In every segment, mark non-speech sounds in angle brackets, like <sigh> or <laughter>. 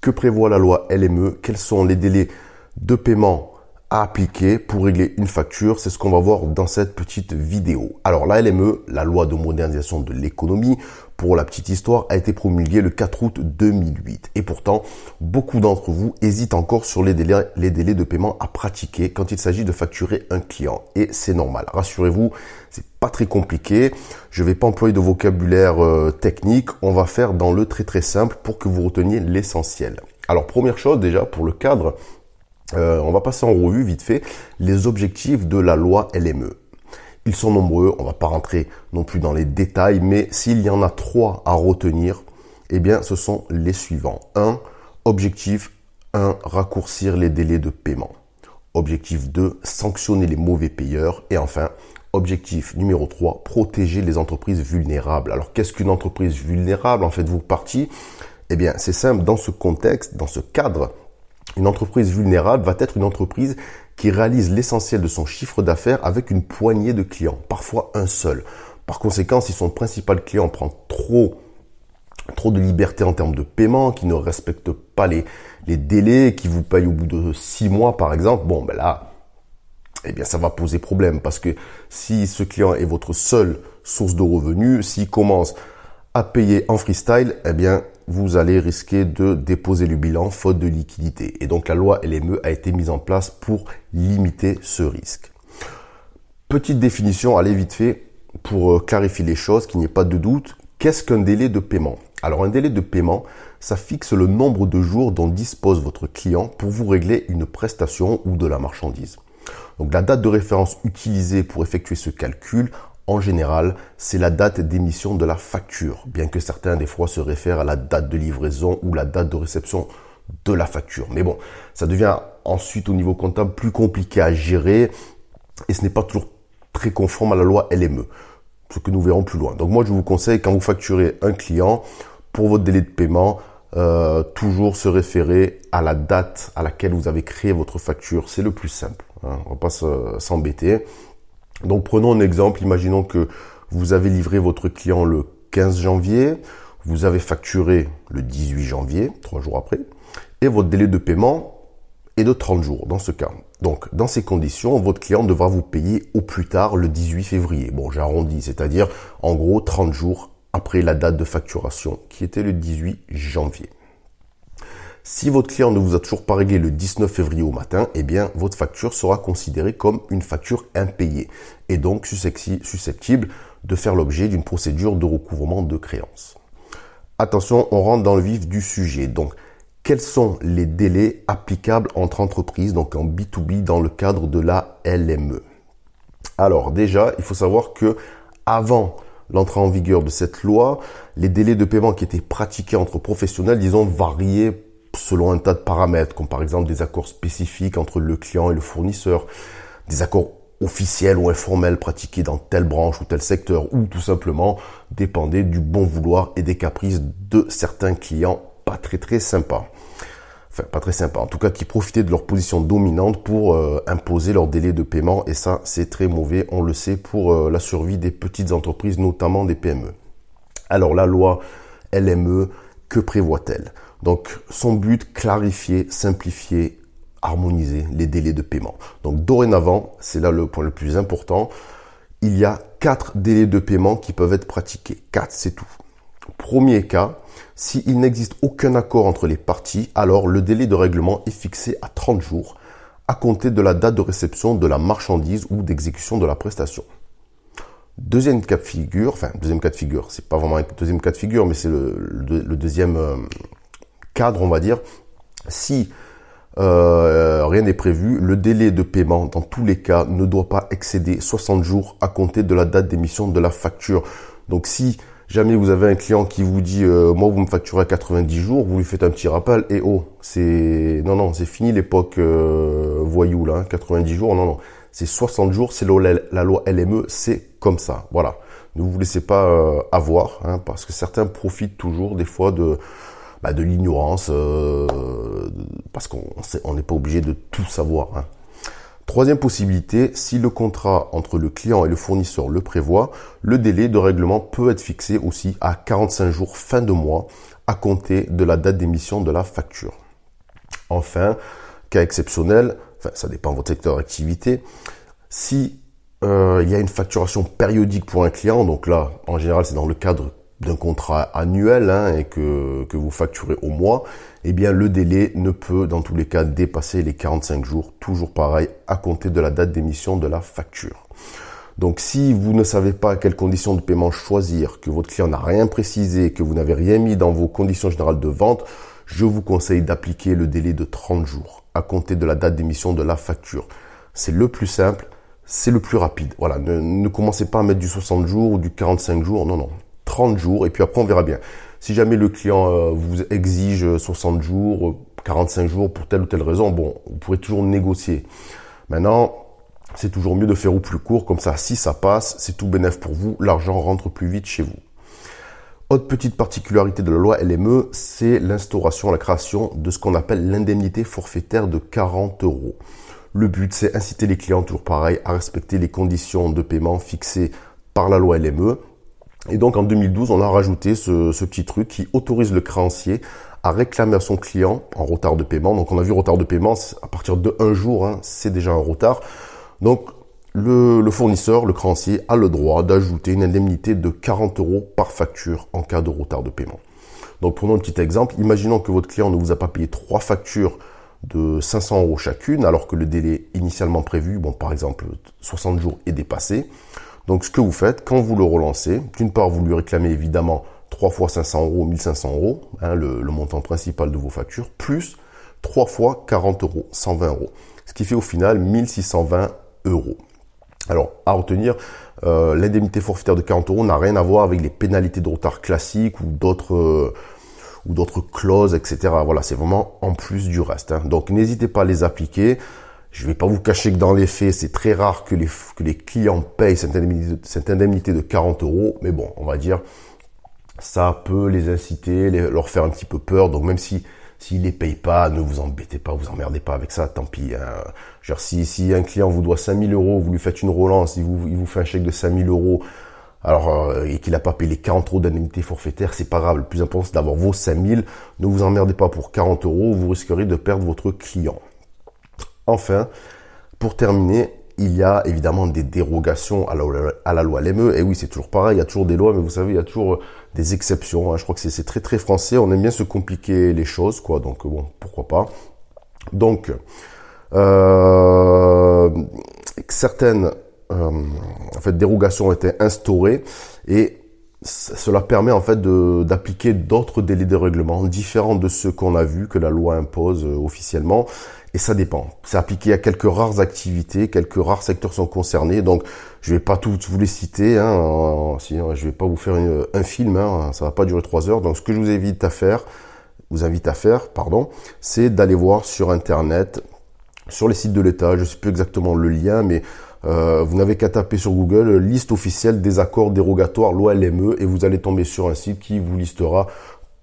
Que prévoit la loi LME Quels sont les délais de paiement à appliquer pour régler une facture. C'est ce qu'on va voir dans cette petite vidéo. Alors la LME, la loi de modernisation de l'économie, pour la petite histoire, a été promulguée le 4 août 2008. Et pourtant, beaucoup d'entre vous hésitent encore sur les délais, les délais de paiement à pratiquer quand il s'agit de facturer un client. Et c'est normal. Rassurez-vous, c'est pas très compliqué. Je vais pas employer de vocabulaire euh, technique. On va faire dans le très très simple pour que vous reteniez l'essentiel. Alors première chose déjà pour le cadre euh, on va passer en revue vite fait les objectifs de la loi LME. Ils sont nombreux, on va pas rentrer non plus dans les détails, mais s'il y en a trois à retenir, eh bien ce sont les suivants. 1. Objectif 1. Raccourcir les délais de paiement. Objectif 2. Sanctionner les mauvais payeurs. Et enfin, objectif numéro 3. Protéger les entreprises vulnérables. Alors qu'est-ce qu'une entreprise vulnérable En faites-vous partie Eh bien c'est simple, dans ce contexte, dans ce cadre une entreprise vulnérable va être une entreprise qui réalise l'essentiel de son chiffre d'affaires avec une poignée de clients, parfois un seul. Par conséquent, si son principal client prend trop trop de liberté en termes de paiement, qui ne respecte pas les, les délais, qui vous paye au bout de six mois par exemple, bon ben là, eh bien ça va poser problème parce que si ce client est votre seule source de revenus, s'il commence à payer en freestyle, eh bien vous allez risquer de déposer le bilan faute de liquidité. Et donc la loi LME a été mise en place pour limiter ce risque. Petite définition, allez vite fait, pour euh, clarifier les choses, qu'il n'y ait pas de doute. Qu'est-ce qu'un délai de paiement Alors un délai de paiement, ça fixe le nombre de jours dont dispose votre client pour vous régler une prestation ou de la marchandise. Donc la date de référence utilisée pour effectuer ce calcul en général, c'est la date d'émission de la facture, bien que certains des fois se réfèrent à la date de livraison ou la date de réception de la facture. Mais bon, ça devient ensuite au niveau comptable plus compliqué à gérer et ce n'est pas toujours très conforme à la loi LME, ce que nous verrons plus loin. Donc moi, je vous conseille, quand vous facturez un client, pour votre délai de paiement, euh, toujours se référer à la date à laquelle vous avez créé votre facture. C'est le plus simple. On hein. On va pas s'embêter. Donc prenons un exemple, imaginons que vous avez livré votre client le 15 janvier, vous avez facturé le 18 janvier, trois jours après, et votre délai de paiement est de 30 jours dans ce cas. Donc dans ces conditions, votre client devra vous payer au plus tard le 18 février. Bon, j'arrondis, c'est-à-dire en gros 30 jours après la date de facturation qui était le 18 janvier. Si votre client ne vous a toujours pas réglé le 19 février au matin, eh bien votre facture sera considérée comme une facture impayée et donc susceptible de faire l'objet d'une procédure de recouvrement de créances. Attention, on rentre dans le vif du sujet. Donc, quels sont les délais applicables entre entreprises, donc en B2B dans le cadre de la LME Alors déjà, il faut savoir que avant l'entrée en vigueur de cette loi, les délais de paiement qui étaient pratiqués entre professionnels, disons, variaient selon un tas de paramètres, comme par exemple des accords spécifiques entre le client et le fournisseur, des accords officiels ou informels pratiqués dans telle branche ou tel secteur, ou tout simplement dépendaient du bon vouloir et des caprices de certains clients pas très très sympas. Enfin, pas très sympas, en tout cas qui profitaient de leur position dominante pour euh, imposer leur délai de paiement, et ça c'est très mauvais, on le sait, pour euh, la survie des petites entreprises, notamment des PME. Alors la loi LME, que prévoit-elle donc son but, clarifier, simplifier, harmoniser les délais de paiement. Donc dorénavant, c'est là le point le plus important, il y a quatre délais de paiement qui peuvent être pratiqués. Quatre, c'est tout. Premier cas, s'il n'existe aucun accord entre les parties, alors le délai de règlement est fixé à 30 jours à compter de la date de réception de la marchandise ou d'exécution de la prestation. Deuxième cas de figure, enfin deuxième cas de figure, c'est pas vraiment un deuxième cas de figure, mais c'est le, le, deuxième, euh, cadre, on va dire, si euh, rien n'est prévu, le délai de paiement dans tous les cas ne doit pas excéder 60 jours à compter de la date d'émission de la facture. Donc si jamais vous avez un client qui vous dit euh, moi vous me facturez à 90 jours, vous lui faites un petit rappel et oh, c'est non non, c'est fini l'époque euh, voyou là, 90 hein, jours, non non, c'est 60 jours, c'est la loi LME, c'est comme ça. Voilà. Ne vous laissez pas avoir hein, parce que certains profitent toujours des fois de bah, de l'ignorance, euh, parce qu'on n'est on pas obligé de tout savoir. Hein. Troisième possibilité, si le contrat entre le client et le fournisseur le prévoit, le délai de règlement peut être fixé aussi à 45 jours fin de mois à compter de la date d'émission de la facture. Enfin, cas exceptionnel, enfin, ça dépend de votre secteur d'activité, si euh, il y a une facturation périodique pour un client, donc là en général c'est dans le cadre d'un contrat annuel hein, et que, que vous facturez au mois, eh bien le délai ne peut dans tous les cas dépasser les 45 jours, toujours pareil, à compter de la date d'émission de la facture. Donc si vous ne savez pas quelles conditions de paiement choisir, que votre client n'a rien précisé, que vous n'avez rien mis dans vos conditions générales de vente, je vous conseille d'appliquer le délai de 30 jours à compter de la date d'émission de la facture. C'est le plus simple, c'est le plus rapide. Voilà, ne, ne, commencez pas à mettre du 60 jours ou du 45 jours, non, non. 30 jours, et puis après on verra bien. Si jamais le client euh, vous exige 60 jours, 45 jours pour telle ou telle raison, bon, vous pourrez toujours négocier. Maintenant, c'est toujours mieux de faire au plus court, comme ça, si ça passe, c'est tout bénéf pour vous, l'argent rentre plus vite chez vous. Autre petite particularité de la loi LME, c'est l'instauration, la création de ce qu'on appelle l'indemnité forfaitaire de 40 euros. Le but, c'est inciter les clients, toujours pareil, à respecter les conditions de paiement fixées par la loi LME, et donc en 2012, on a rajouté ce, petit truc qui autorise le créancier à réclamer à son client en retard de paiement. Donc on a vu retard de paiement, à partir de un jour, hein, c'est déjà un retard. Donc le, le, fournisseur, le créancier, a le droit d'ajouter une indemnité de 40 euros par facture en cas de retard de paiement. Donc prenons un petit exemple. Imaginons que votre client ne vous a pas payé trois factures de 500 euros chacune, alors que le délai initialement prévu, bon par exemple 60 jours, est dépassé. Donc ce que vous faites quand vous le relancez, d'une part vous lui réclamez évidemment 3 fois 500 euros, 1500 euros, hein, le, montant principal de vos factures, plus 3 fois 40 euros, 120 euros. Ce qui fait au final 1620 euros. Alors, à retenir, euh, l'indemnité forfaitaire de 40 euros n'a rien à voir avec les pénalités de retard classiques ou d'autres... Euh, ou d'autres clauses, etc. Voilà, c'est vraiment en plus du reste. Hein. Donc n'hésitez pas à les appliquer. Je ne vais pas vous cacher que dans les faits, c'est très rare que les, que les clients payent cette indemnité, de, 40 euros. Mais bon, on va dire, ça peut les inciter, leur faire un petit peu peur. Donc même si s'ils les payent pas, ne vous embêtez pas, vous emmerdez pas avec ça, tant pis. Hein. Genre si, si un client vous doit 5000 euros, vous lui faites une relance, il vous, il vous fait un chèque de 5000 euros, alors euh, et qu'il n'a pas payé les 40 euros d'indemnité forfaitaire, c'est pas grave. Le plus important c'est d'avoir vos 5000. Ne vous emmerdez pas pour 40 euros, vous risquerez de perdre votre client. Enfin, pour terminer, il y a évidemment des dérogations à la, loi LME. Et oui, c'est toujours pareil, il y a toujours des lois, mais vous savez, il y a toujours euh, des exceptions. Hein. Je crois que c'est très très français. On aime bien se compliquer les choses, quoi. Donc bon, pourquoi pas. Donc, euh, certaines euh, fait, dérogations ont été instaurées et cela permet en fait d'appliquer d'autres délais de règlement différents de ceux qu'on a vus que la loi impose euh, officiellement. Et ça dépend. C'est appliqué à quelques rares activités, quelques rares secteurs sont concernés. Donc, je vais pas tout vous les citer, hein, sinon hein, je vais pas vous faire un film. Hein, ça va pas durer trois heures. Donc, ce que je vous invite à faire, vous invite à faire, pardon, c'est d'aller voir sur internet, sur les sites de l'État. Je sais plus exactement le lien, mais euh, vous n'avez qu'à taper sur Google euh, liste officielle des accords dérogatoires loi LME et vous allez tomber sur un site qui vous listera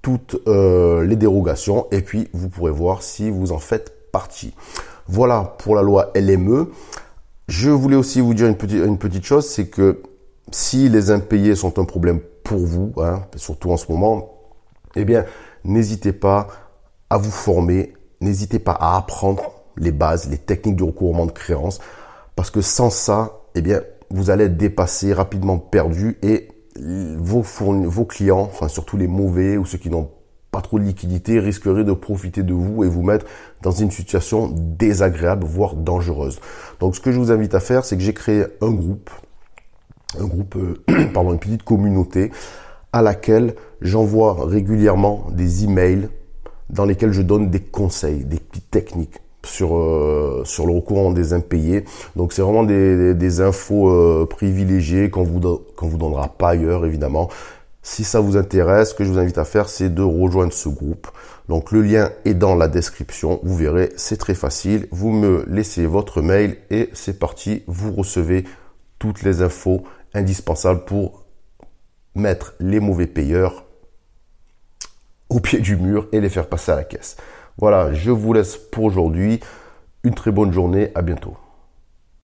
toutes euh, les dérogations et puis vous pourrez voir si vous en faites partie. Voilà pour la loi LME. Je voulais aussi vous dire une petite, chose, c'est que si les impayés sont un problème pour vous, hein, surtout en ce moment, eh bien, n'hésitez pas à vous former, n'hésitez pas à apprendre les bases, les techniques du recouvrement de créances, parce que sans ça, eh bien, vous allez être dépassé, rapidement perdu et vos, vos clients, enfin surtout les mauvais ou ceux qui n'ont pas trop de liquidités, risqueraient de profiter de vous et vous mettre dans une situation désagréable, voire dangereuse. Donc ce que je vous invite à faire, c'est que j'ai créé un groupe, un groupe, euh, <clears throat> pardon, une petite communauté à laquelle j'envoie régulièrement des emails dans lesquels je donne des conseils, des petites techniques sur euh, sur le recours des impayés. Donc c'est vraiment des, infos euh, privilégiées qu'on vous vous donnera pas ailleurs évidemment. Si ça vous intéresse, ce que je vous invite à faire, c'est de rejoindre ce groupe. Donc le lien est dans la description. Vous verrez, c'est très facile. Vous me laissez votre mail et c'est parti. Vous recevez toutes les infos indispensables pour mettre les mauvais payeurs au pied du mur et les faire passer à la caisse. Voilà, je vous laisse pour aujourd'hui. Une très bonne journée, à bientôt.